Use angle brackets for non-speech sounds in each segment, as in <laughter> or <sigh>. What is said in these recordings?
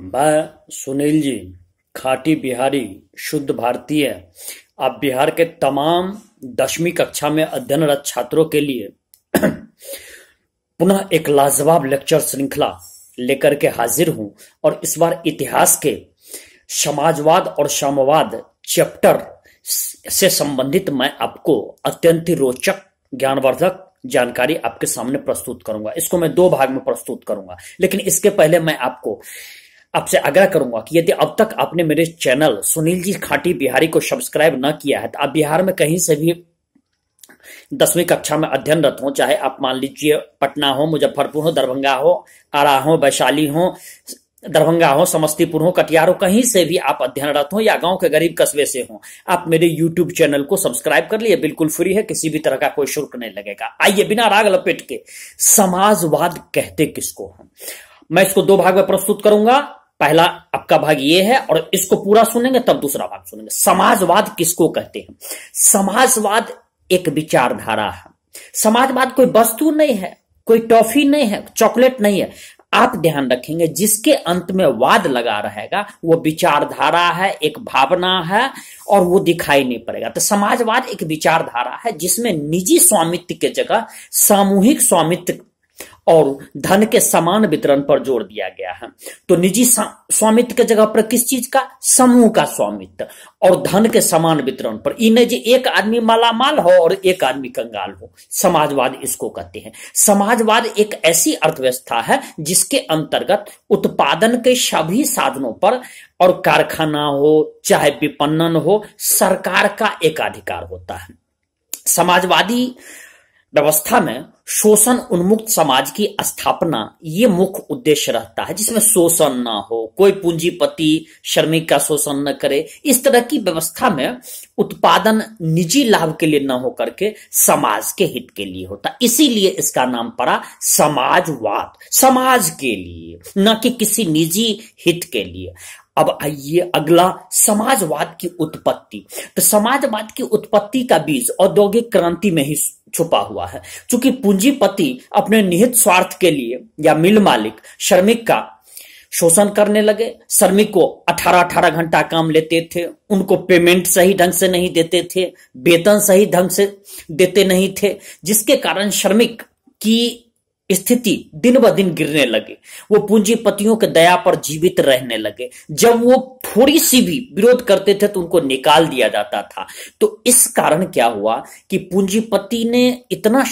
मैं सुनील जी खाटी बिहारी शुद्ध भारतीय आप बिहार के तमाम दसवीं कक्षा में अध्ययनरत छात्रों के लिए <clears throat> पुनः एक लाजवाब लेक्चर श्रृंखला लेकर के हाजिर हूं और इस बार इतिहास के समाजवाद और सामवाद चैप्टर से संबंधित मैं आपको अत्यंत ही रोचक ज्ञानवर्धक जानकारी आपके सामने प्रस्तुत करूंगा इसको मैं दो भाग में प्रस्तुत करूंगा लेकिन इसके पहले मैं आपको आपसे आग्रह करूंगा कि यदि अब तक आपने मेरे चैनल सुनील जी खाटी बिहारी को सब्सक्राइब न किया है तो आप बिहार में कहीं से भी दसवीं कक्षा में अध्ययनरत हो चाहे आप मान लीजिए पटना हो मुजफ्फरपुर हो दरभंगा हो आरा हो वैशाली हो दरभंगा हो समस्तीपुर हो कटिहार हो कहीं से भी आप अध्ययनरत हो या गांव के गरीब कस्बे से हो आप मेरे यूट्यूब चैनल को सब्सक्राइब कर लिए बिल्कुल फ्री है किसी भी तरह का कोई शुल्क नहीं लगेगा आइए बिना राग लपेट के समाजवाद कहते किसको हम मैं इसको दो भाग में प्रस्तुत करूंगा पहला आपका भाग ये है और इसको पूरा सुनेंगे तब दूसरा भाग सुनेंगे समाजवाद किसको कहते हैं समाजवाद एक विचारधारा है समाजवाद कोई वस्तु नहीं है कोई टॉफी नहीं है चॉकलेट नहीं है आप ध्यान रखेंगे जिसके अंत में वाद लगा रहेगा वो विचारधारा है एक भावना है और वो दिखाई नहीं पड़ेगा तो समाजवाद एक विचारधारा है जिसमें निजी स्वामित्व के जगह सामूहिक स्वामित्व और धन के समान वितरण पर जोर दिया गया है तो निजी स्वामित्व के जगह पर किस चीज का समूह का स्वामित्व और धन के समान वितरण पर इन जो एक आदमी मालामाल हो और एक आदमी कंगाल हो समाजवाद इसको कहते हैं समाजवाद एक ऐसी अर्थव्यवस्था है जिसके अंतर्गत उत्पादन के सभी साधनों पर और कारखाना हो चाहे विपणन हो सरकार का एकाधिकार होता है समाजवादी व्यवस्था में शोषण उन्मुक्त समाज की स्थापना ये मुख्य उद्देश्य रहता है जिसमें शोषण ना हो कोई पूंजीपति श्रमिक का शोषण न करे इस तरह की व्यवस्था में उत्पादन निजी लाभ के लिए न हो करके समाज के हित के लिए होता इसीलिए इसका नाम पड़ा समाजवाद समाज के लिए न कि किसी निजी हित के लिए अब आइए अगला समाजवाद की उत्पत्ति तो समाजवाद की उत्पत्ति का बीज औद्योगिक क्रांति में ही छुपा हुआ है क्योंकि पूंजीपति अपने निहित स्वार्थ के लिए या मिल मालिक श्रमिक का शोषण करने लगे श्रमिक को 18-18 घंटा काम लेते थे उनको पेमेंट सही ढंग से नहीं देते थे वेतन सही ढंग से देते नहीं थे जिसके कारण श्रमिक की स्थिति दिन ब दिन गिरने लगे वो पूंजीपतियों के दया पर जीवित रहने लगे जब वो थोड़ी सी भी विरोध करते थे तो उनको निकाल दिया जाता था तो इस कारण क्या हुआ कि पूंजीपति ने इतना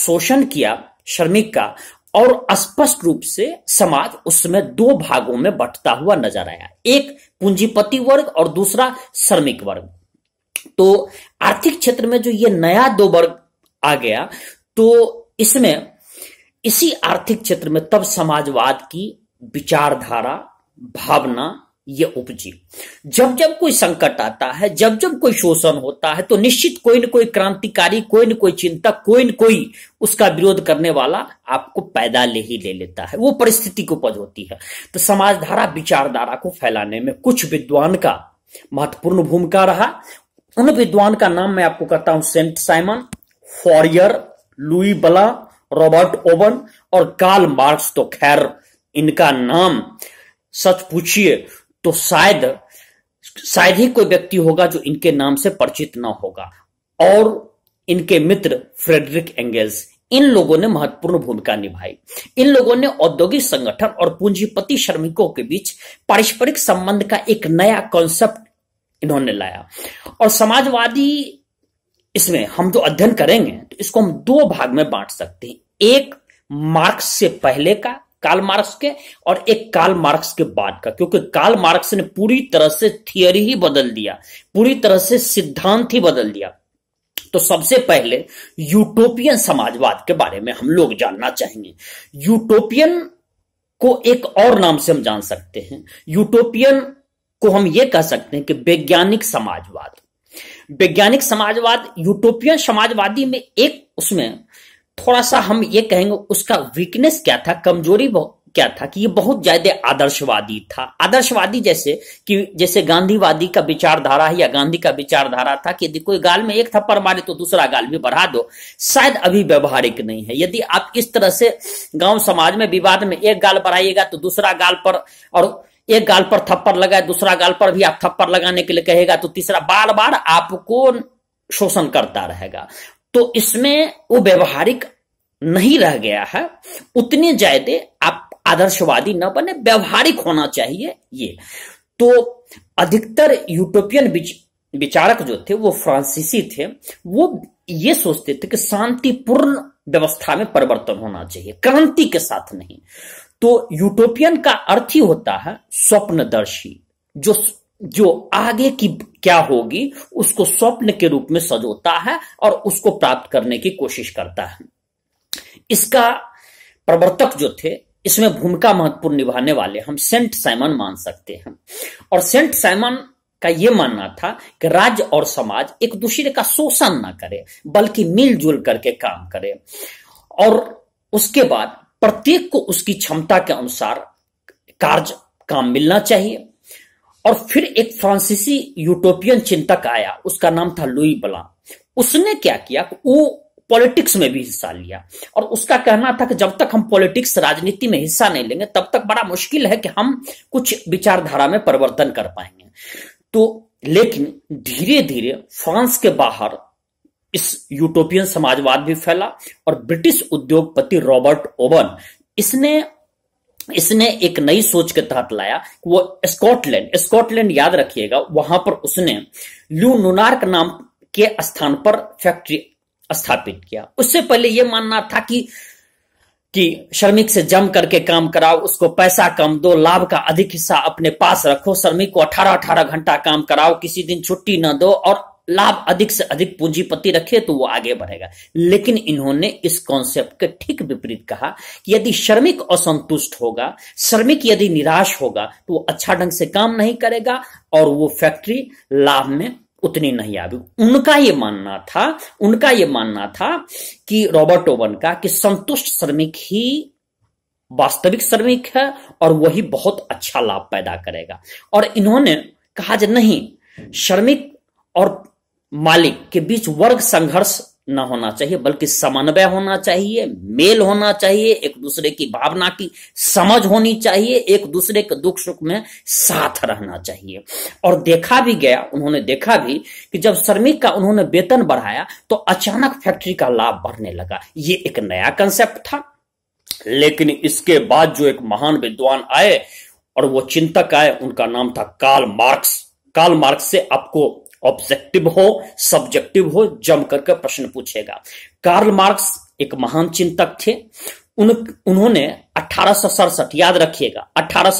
शोषण किया श्रमिक का और स्पष्ट रूप से समाज उस समय दो भागों में बंटता हुआ नजर आया एक पूंजीपति वर्ग और दूसरा श्रमिक वर्ग तो आर्थिक क्षेत्र में जो ये नया दो वर्ग आ गया तो इसमें इसी आर्थिक क्षेत्र में तब समाजवाद की विचारधारा भावना ये उपजी जब जब कोई संकट आता है जब जब कोई शोषण होता है तो निश्चित कोई न कोई क्रांतिकारी कोई न कोई चिंतक कोई न कोई उसका विरोध करने वाला आपको पैदा ले ही ले लेता है वो परिस्थिति को उपज होती है तो समाजधारा विचारधारा को फैलाने में कुछ विद्वान का महत्वपूर्ण भूमिका रहा उन विद्वान का नाम मैं आपको कहता हूं Saint Simon Fourier Louis Blanc Robert Owen और कार्ल मार्क्स तो खैर इनका नाम सच पूछिए तो शायद शायद ही कोई व्यक्ति होगा जो इनके नाम से परिचित ना होगा और इनके मित्र फ्रेडरिक एंगेल्स इन लोगों ने महत्वपूर्ण भूमिका निभाई इन लोगों ने औद्योगिक संगठन और पूंजीपति श्रमिकों के बीच पारस्परिक संबंध का एक नया कॉन्सेप्ट इन्होंने लाया और समाजवादी इसमें हम जो अध्ययन करेंगे तो इसको हम दो भाग में बांट सकते हैं एक मार्क्स से पहले का काल मार्क्स के और एक काल मार्क्स के बाद का क्योंकि काल मार्क्स ने पूरी तरह से थियरी ही बदल दिया पूरी तरह से सिद्धांत ही बदल दिया तो सबसे पहले यूटोपियन समाजवाद के बारे में हम लोग जानना चाहेंगे यूटोपियन को एक और नाम से हम जान सकते हैं यूटोपियन को हम ये कह सकते हैं कि वैज्ञानिक समाजवाद वैज्ञानिक समाजवाद यूटोपियन समाजवादी में एक उसमें थोड़ा सा हम ये कहेंगे उसका वीकनेस क्या था कमजोरी क्या था कि ये बहुत ज्यादा आदर्शवादी था आदर्शवादी जैसे कि जैसे गांधीवादी का विचारधारा है या गांधी का विचारधारा था कि यदि कोई गाल में एक थप्पड़ मारे तो दूसरा गाल भी बढ़ा दो शायद अभी व्यवहारिक नहीं है यदि आप इस तरह से गांव समाज में विवाद में एक गाल बढ़ाइएगा तो दूसरा गाल पर और एक गाल पर थप्पड़ लगाए दूसरा गाल पर भी आप थप्पड़ लगाने के लिए कहेगा तो तीसरा बार बार आपको शोषण करता रहेगा तो इसमें वो व्यवहारिक नहीं रह गया है उतने ज्यादा आप आदर्शवादी न बने व्यवहारिक होना चाहिए ये तो अधिकतर यूटोपियन विचारक जो थे वो फ्रांसीसी थे वो ये सोचते थे कि शांतिपूर्ण व्यवस्था में परिवर्तन होना चाहिए क्रांति के साथ नहीं तो यूटोपियन का अर्थ ही होता है स्वप्नदर्शी जो जो आगे की क्या होगी उसको स्वप्न के रूप में सजोता है और उसको प्राप्त करने की कोशिश करता है इसका प्रवर्तक जो थे इसमें भूमिका महत्वपूर्ण निभाने वाले हम सेंट साइमन मान सकते हैं और सेंट साइमन का यह मानना था कि राज्य और समाज एक दूसरे का शोषण ना करे बल्कि मिलजुल करके काम करे और उसके बाद प्रत्येक को उसकी क्षमता के अनुसार कार्य काम मिलना चाहिए और फिर एक फ्रांसीसी यूटोपियन चिंतक आया उसका नाम था लुई बला उसने क्या किया वो पॉलिटिक्स में भी हिस्सा लिया और उसका कहना था कि जब तक हम पॉलिटिक्स राजनीति में हिस्सा नहीं लेंगे तब तक बड़ा मुश्किल है कि हम कुछ विचारधारा में परिवर्तन कर पाएंगे तो लेकिन धीरे धीरे फ्रांस के बाहर इस यूटोपियन समाजवाद भी फैला और ब्रिटिश उद्योगपति रॉबर्ट ओवन इसने इसने एक नई सोच के तहत लाया वो स्कॉटलैंड स्कॉटलैंड याद रखिएगा वहां पर उसने लू नुनार्क नाम के स्थान पर फैक्ट्री स्थापित किया उससे पहले यह मानना था कि कि श्रमिक से जम करके काम कराओ उसको पैसा कम दो लाभ का अधिक हिस्सा अपने पास रखो श्रमिक को अठारह अठारह घंटा काम कराओ किसी दिन छुट्टी न दो और लाभ अधिक से अधिक पूंजीपति रखे तो वो आगे बढ़ेगा लेकिन इन्होंने इस कॉन्सेप्ट के ठीक विपरीत कहा कि यदि श्रमिक असंतुष्ट होगा श्रमिक यदि निराश होगा तो वो अच्छा ढंग से काम नहीं करेगा और वो फैक्ट्री लाभ में उतनी नहीं आवी उनका ये मानना था उनका ये मानना था कि रॉबर्ट ओवन का कि संतुष्ट श्रमिक ही वास्तविक श्रमिक है और वही बहुत अच्छा लाभ पैदा करेगा और इन्होंने कहा जो नहीं श्रमिक और मालिक के बीच वर्ग संघर्ष न होना चाहिए बल्कि समन्वय होना चाहिए मेल होना चाहिए एक दूसरे की भावना की समझ होनी चाहिए एक दूसरे के दुख सुख में साथ रहना चाहिए और देखा भी गया उन्होंने देखा भी कि जब श्रमिक का उन्होंने वेतन बढ़ाया तो अचानक फैक्ट्री का लाभ बढ़ने लगा ये एक नया कंसेप्ट था लेकिन इसके बाद जो एक महान विद्वान आए और वो चिंतक आए उनका नाम था काल मार्क्स काल मार्क्स से आपको ऑब्जेक्टिव हो सब्जेक्टिव हो जम करके प्रश्न पूछेगा कार्ल मार्क्स एक महान चिंतक थे उन उन्होंने अठारह याद रखिएगा अठारह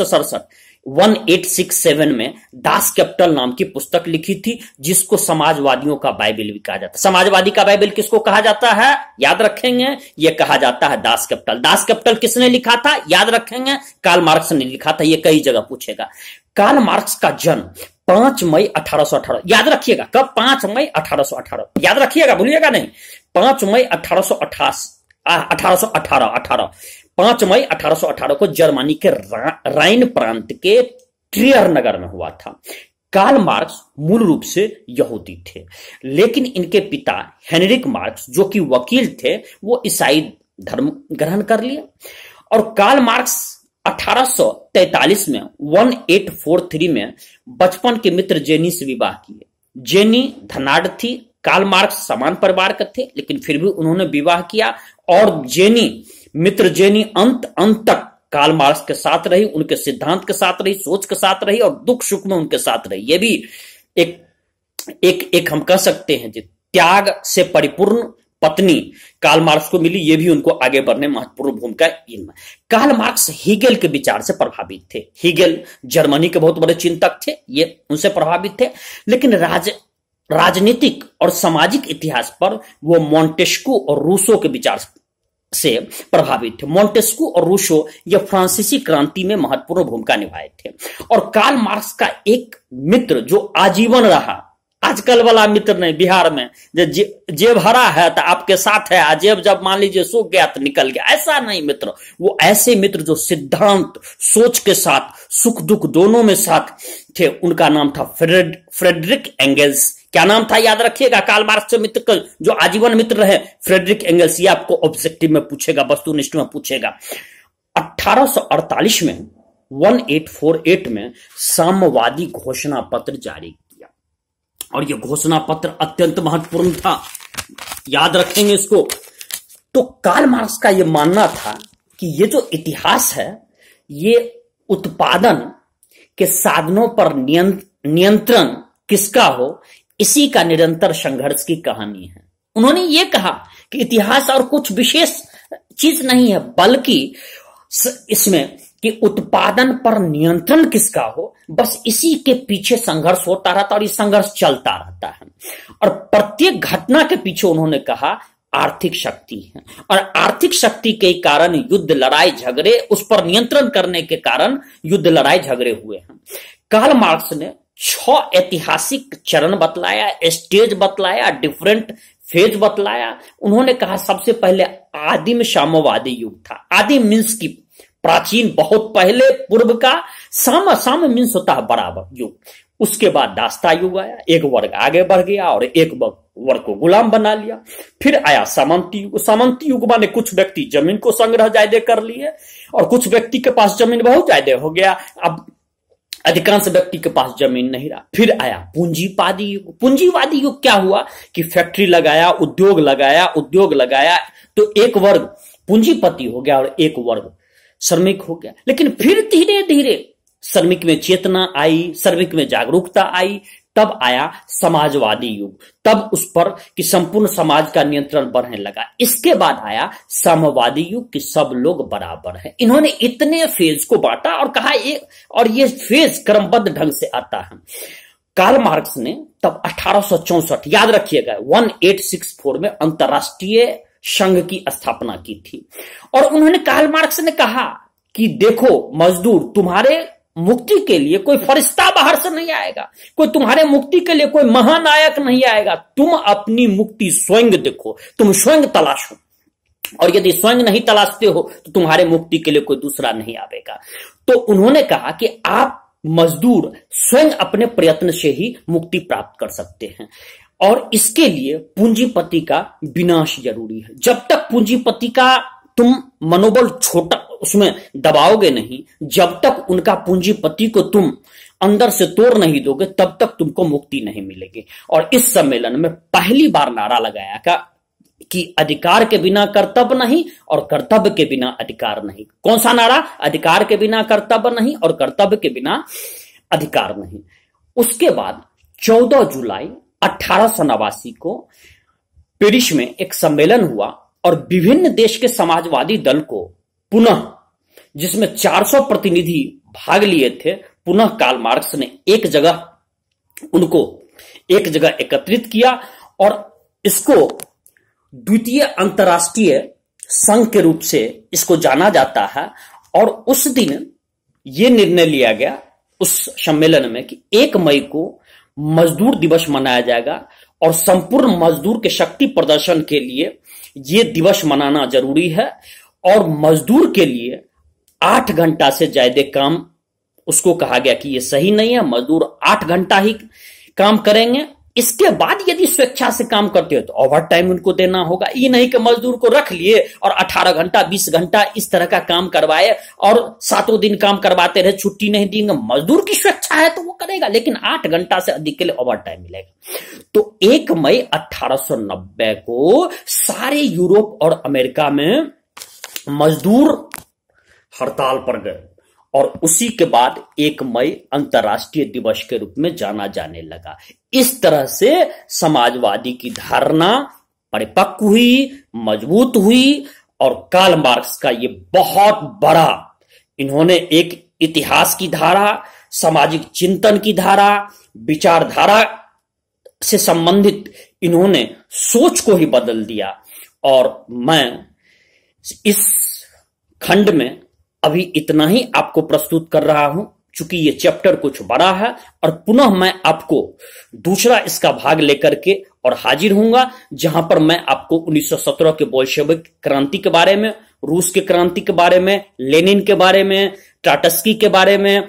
1867 में दास कैपिटल नाम की पुस्तक लिखी थी जिसको समाजवादियों का बाइबिल भी कहा जाता है समाजवादी का बाइबिल किसको कहा जाता है याद रखेंगे ये कहा जाता है दास कैपिटल दास कैपिटल किसने लिखा था याद रखेंगे कार्ल मार्क्स ने लिखा था ये कई जगह पूछेगा कार्ल मार्क्स का जन्म पांच मई अठारह याद रखिएगा कब पांच मई अठारह याद रखिएगा भूलिएगा नहीं पांच मई अठारह अठारह अठारह पांच मई 1818 को जर्मनी के रा, राइन प्रांत के ट्रियर नगर में हुआ था कार्ल मार्क्स मूल रूप से यहूदी थे लेकिन इनके पिता हेनरिक मार्क्स जो कि वकील थे वो ईसाई धर्म ग्रहण कर लिया और कार्ल मार्क्स 1843 में 1843 में बचपन के मित्र जेनी से विवाह किए जेनी धनाढ़ थी कार्ल मार्क्स समान परिवार के थे लेकिन फिर भी उन्होंने विवाह किया और जेनी मित्र जेनी अंत अंत तक काल मार्क्स के साथ रही उनके सिद्धांत के साथ रही सोच के साथ रही और दुख सुख में उनके साथ रही ये भी एक एक एक हम कह सकते हैं जी त्याग से परिपूर्ण पत्नी काल मार्क्स को मिली ये भी उनको आगे बढ़ने महत्वपूर्ण भूमिका इनमें कार्ल मार्क्स हीगेल के विचार से प्रभावित थे हीगेल जर्मनी के बहुत बड़े चिंतक थे ये उनसे प्रभावित थे लेकिन राज राजनीतिक और सामाजिक इतिहास पर वो मोन्टेस्को और रूसो के विचार से प्रभावित थे मोन्टेस्कू और रूसो यह फ्रांसीसी क्रांति में महत्वपूर्ण भूमिका निभाए थे और कार्ल मार्क्स का एक मित्र जो आजीवन रहा आजकल वाला मित्र नहीं बिहार में जे, जेब हरा है तो आपके साथ है जेब जब मान लीजिए सूख गया तो निकल गया ऐसा नहीं मित्र वो ऐसे मित्र जो सिद्धांत सोच के साथ सुख दुख दोनों में साथ थे उनका नाम था फ्रेड फ्रेडरिक एंगेल्स क्या नाम था याद रखिएगा काल मार्क्स से मित्र जो आजीवन मित्र रहे फ्रेडरिक एंगल्स ये आपको ऑब्जेक्टिव में पूछेगा वस्तुनिष्ठ में पूछेगा 1848 में 1848 में साम्यवादी घोषणा पत्र जारी किया और यह घोषणा पत्र अत्यंत महत्वपूर्ण था याद रखेंगे इसको तो कार्ल मार्क्स का यह मानना था कि ये जो इतिहास है ये उत्पादन के साधनों पर नियंत्रण किसका हो इसी का निरंतर संघर्ष की कहानी है उन्होंने ये कहा कि इतिहास और कुछ विशेष चीज नहीं है बल्कि इसमें कि उत्पादन पर नियंत्रण किसका हो बस इसी के पीछे संघर्ष होता रहता और ये संघर्ष चलता रहता है और प्रत्येक घटना के पीछे उन्होंने कहा आर्थिक शक्ति है और आर्थिक शक्ति के कारण युद्ध लड़ाई झगड़े उस पर नियंत्रण करने के कारण युद्ध लड़ाई झगड़े हुए हैं कार्ल मार्क्स ने छ ऐतिहासिक चरण बतलाया स्टेज बतलाया डिफरेंट फेज बतलाया उन्होंने कहा सबसे पहले आदिम सामवादी युग था आदिम मीन्स की प्राचीन बहुत पहले पूर्व का साम साम मीन्स होता है बराबर युग उसके बाद दास्ता युग आया एक वर्ग आगे बढ़ गया और एक वर्ग को गुलाम बना लिया फिर आया सामंती युग सामंती युग माने कुछ व्यक्ति जमीन को संग्रह ज्यादा कर लिए और कुछ व्यक्ति के पास जमीन बहुत ज्यादा हो गया अब अधिकांश व्यक्ति के पास जमीन नहीं रहा फिर आया पूंजीवादी युग पूंजीवादी युग क्या हुआ कि फैक्ट्री लगाया उद्योग लगाया उद्योग लगाया तो एक वर्ग पूंजीपति हो गया और एक वर्ग श्रमिक हो गया लेकिन फिर धीरे धीरे श्रमिक में चेतना आई श्रमिक में जागरूकता आई तब आया समाजवादी युग तब उस पर कि संपूर्ण समाज का नियंत्रण बढ़ने लगा इसके बाद आया समवादी युग कि सब लोग बराबर हैं इन्होंने इतने फेज को बांटा और कहा ये और ये फेज क्रमबद्ध ढंग से आता है कार्ल मार्क्स ने तब अठारह याद रखिएगा फोर में अंतर्राष्ट्रीय संघ की स्थापना की थी और उन्होंने कार्ल मार्क्स ने कहा कि देखो मजदूर तुम्हारे मुक्ति के लिए कोई फरिश्ता बाहर से नहीं आएगा कोई तुम्हारे मुक्ति के लिए कोई महानायक नहीं आएगा तुम अपनी मुक्ति स्वयं देखो तुम स्वयं तलाशो और यदि स्वयं नहीं तलाशते हो तो तुम्हारे मुक्ति के लिए कोई दूसरा नहीं आवेगा तो उन्होंने कहा कि आप मजदूर स्वयं अपने प्रयत्न से ही मुक्ति प्राप्त कर सकते हैं और इसके लिए पूंजीपति का विनाश जरूरी है जब तक पूंजीपति का तुम मनोबल छोटा उसमें दबाओगे नहीं जब तक उनका पूंजीपति को तुम अंदर से तोड़ नहीं दोगे तब तक तुमको मुक्ति नहीं मिलेगी और इस सम्मेलन में पहली बार नारा लगाया का कि अधिकार के बिना कर्तव्य नहीं और कर्तव्य के बिना अधिकार नहीं कौन सा नारा अधिकार के बिना कर्तव्य नहीं और कर्तव्य के बिना अधिकार नहीं उसके बाद 14 जुलाई अठारह को पेरिस में एक सम्मेलन हुआ और विभिन्न देश के समाजवादी दल को पुनः जिसमें 400 प्रतिनिधि भाग लिए थे पुनः काल मार्क्स ने एक जगह उनको एक जगह एकत्रित किया और इसको द्वितीय अंतर्राष्ट्रीय संघ के रूप से इसको जाना जाता है और उस दिन ये निर्णय लिया गया उस सम्मेलन में कि एक मई को मजदूर दिवस मनाया जाएगा और संपूर्ण मजदूर के शक्ति प्रदर्शन के लिए ये दिवस मनाना जरूरी है और मजदूर के लिए आठ घंटा से ज्यादा काम उसको कहा गया कि ये सही नहीं है मजदूर आठ घंटा ही काम करेंगे इसके बाद यदि स्वेच्छा से काम करते हो तो ओवर टाइम उनको देना होगा ये नहीं कि मजदूर को रख लिए और 18 घंटा 20 घंटा इस तरह का काम करवाए और सातों दिन काम करवाते रहे छुट्टी नहीं देंगे मजदूर की स्वेच्छा है तो वो करेगा लेकिन आठ घंटा से अधिक के लिए ओवर टाइम मिलेगा तो एक मई 1890 को सारे यूरोप और अमेरिका में मजदूर हड़ताल पर गए और उसी के बाद एक मई अंतर्राष्ट्रीय दिवस के रूप में जाना जाने लगा इस तरह से समाजवादी की धारणा परिपक्व हुई मजबूत हुई और काल मार्क्स का ये बहुत बड़ा इन्होंने एक इतिहास की धारा सामाजिक चिंतन की धारा विचारधारा से संबंधित इन्होंने सोच को ही बदल दिया और मैं इस खंड में अभी इतना ही आपको प्रस्तुत कर रहा हूं चूंकि ये चैप्टर कुछ बड़ा है और पुनः मैं आपको दूसरा इसका भाग लेकर के और हाजिर हूंगा जहां पर मैं आपको 1917 के बोल्शेविक क्रांति के बारे में रूस के क्रांति के बारे में लेनिन के बारे में टाटस्की के बारे में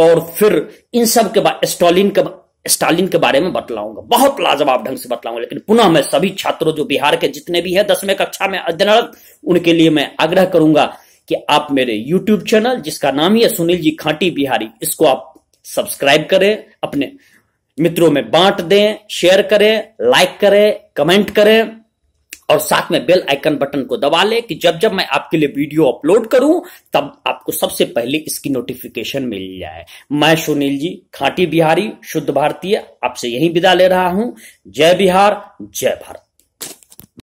और फिर इन सब के बारे स्टालिन के स्टालिन के बारे में बतलाऊंगा बहुत लाजवाब ढंग से बतलाऊंगा लेकिन पुनः मैं सभी छात्रों जो बिहार के जितने भी है दसवें कक्षा में अध्ययनरत उनके लिए मैं आग्रह करूंगा कि आप मेरे यूट्यूब चैनल जिसका नाम ही है सुनील जी खांटी बिहारी इसको आप सब्सक्राइब करें अपने मित्रों में बांट दें शेयर करें लाइक करें कमेंट करें और साथ में बेल आइकन बटन को दबा लें कि जब जब मैं आपके लिए वीडियो अपलोड करूं तब आपको सबसे पहले इसकी नोटिफिकेशन मिल जाए मैं सुनील जी खांटी बिहारी शुद्ध भारतीय आपसे यही विदा ले रहा हूं जय बिहार जय भारत